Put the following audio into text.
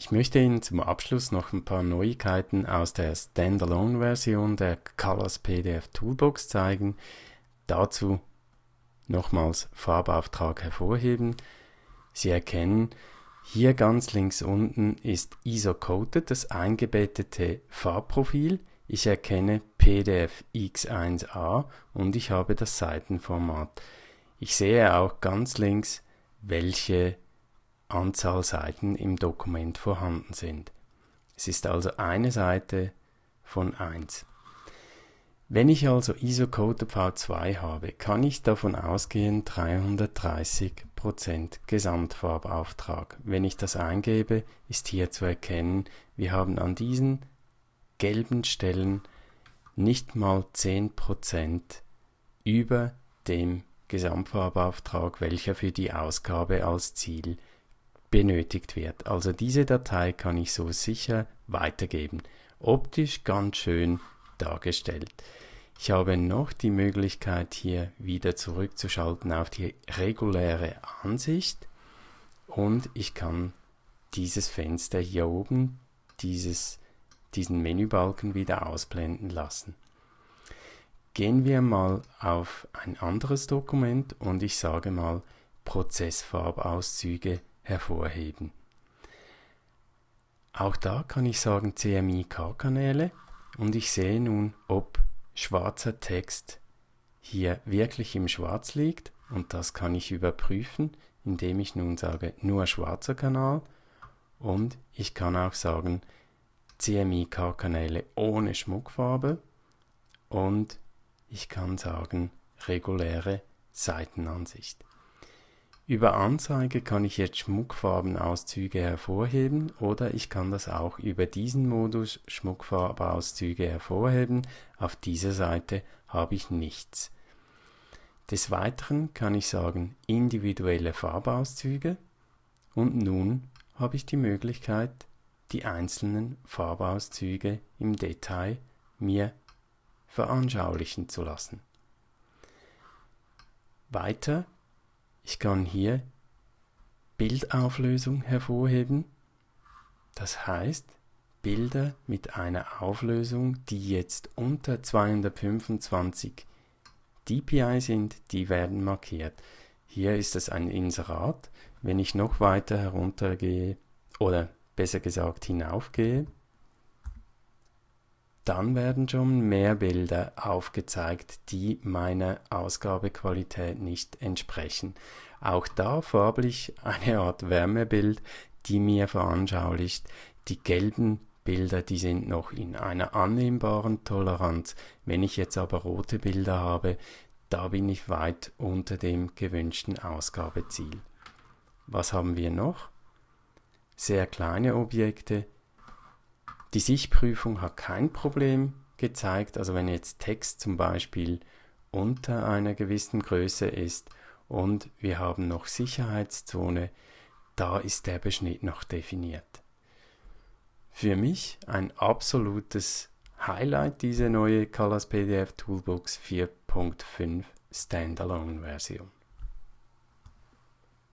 Ich möchte Ihnen zum Abschluss noch ein paar Neuigkeiten aus der Standalone-Version der Colors PDF Toolbox zeigen. Dazu nochmals Farbauftrag hervorheben. Sie erkennen, hier ganz links unten ist ISO-Coded, das eingebettete Farbprofil. Ich erkenne PDF X1a und ich habe das Seitenformat. Ich sehe auch ganz links, welche Anzahl Seiten im Dokument vorhanden sind. Es ist also eine Seite von 1. Wenn ich also ISO-Code V2 habe, kann ich davon ausgehen 330% Gesamtfarbauftrag. Wenn ich das eingebe, ist hier zu erkennen, wir haben an diesen gelben Stellen nicht mal 10% über dem Gesamtfarbauftrag, welcher für die Ausgabe als Ziel benötigt wird. Also diese Datei kann ich so sicher weitergeben. Optisch ganz schön dargestellt. Ich habe noch die Möglichkeit hier wieder zurückzuschalten auf die reguläre Ansicht und ich kann dieses Fenster hier oben, dieses, diesen Menübalken wieder ausblenden lassen. Gehen wir mal auf ein anderes Dokument und ich sage mal Prozessfarbauszüge hervorheben. Auch da kann ich sagen CMYK-Kanäle und ich sehe nun, ob schwarzer Text hier wirklich im Schwarz liegt und das kann ich überprüfen, indem ich nun sage nur schwarzer Kanal und ich kann auch sagen CMYK-Kanäle ohne Schmuckfarbe und ich kann sagen reguläre Seitenansicht. Über Anzeige kann ich jetzt Schmuckfarbenauszüge hervorheben oder ich kann das auch über diesen Modus Schmuckfarbauszüge hervorheben. Auf dieser Seite habe ich nichts. Des Weiteren kann ich sagen individuelle Farbauszüge und nun habe ich die Möglichkeit, die einzelnen Farbauszüge im Detail mir veranschaulichen zu lassen. Weiter ich kann hier Bildauflösung hervorheben. Das heißt, Bilder mit einer Auflösung, die jetzt unter 225 DPI sind, die werden markiert. Hier ist es ein Inserat. Wenn ich noch weiter heruntergehe oder besser gesagt hinaufgehe, dann werden schon mehr Bilder aufgezeigt, die meiner Ausgabequalität nicht entsprechen. Auch da farblich eine Art Wärmebild, die mir veranschaulicht, die gelben Bilder, die sind noch in einer annehmbaren Toleranz. Wenn ich jetzt aber rote Bilder habe, da bin ich weit unter dem gewünschten Ausgabeziel. Was haben wir noch? Sehr kleine Objekte, die Sichtprüfung hat kein Problem gezeigt. Also wenn jetzt Text zum Beispiel unter einer gewissen Größe ist und wir haben noch Sicherheitszone, da ist der Beschnitt noch definiert. Für mich ein absolutes Highlight diese neue Colors PDF Toolbox 4.5 Standalone Version.